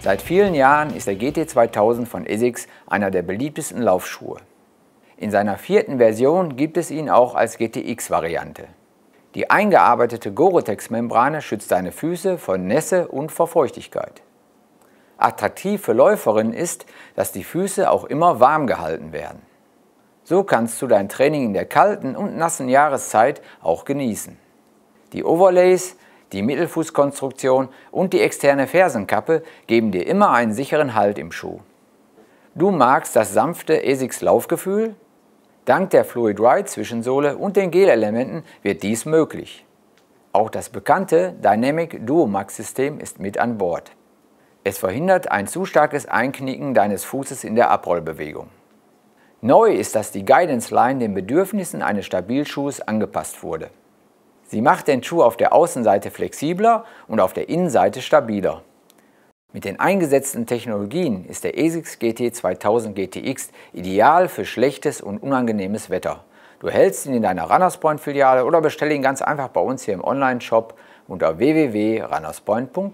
Seit vielen Jahren ist der GT 2000 von Essex einer der beliebtesten Laufschuhe. In seiner vierten Version gibt es ihn auch als GTX-Variante. Die eingearbeitete Gore-Tex-Membrane schützt deine Füße vor Nässe und vor Feuchtigkeit. Attraktiv für Läuferinnen ist, dass die Füße auch immer warm gehalten werden. So kannst du dein Training in der kalten und nassen Jahreszeit auch genießen. Die Overlays die Mittelfußkonstruktion und die externe Fersenkappe geben dir immer einen sicheren Halt im Schuh. Du magst das sanfte Esix Laufgefühl? Dank der Fluid Ride Zwischensohle und den Gelelementen wird dies möglich. Auch das bekannte Dynamic Duo Max System ist mit an Bord. Es verhindert ein zu starkes Einknicken deines Fußes in der Abrollbewegung. Neu ist, dass die Guidance Line den Bedürfnissen eines Stabilschuhs angepasst wurde. Sie macht den Schuh auf der Außenseite flexibler und auf der Innenseite stabiler. Mit den eingesetzten Technologien ist der ASICS GT 2000 GTX ideal für schlechtes und unangenehmes Wetter. Du hältst ihn in deiner Runnerspoint-Filiale oder bestell ihn ganz einfach bei uns hier im Online-Shop unter www.runnerspoint.com.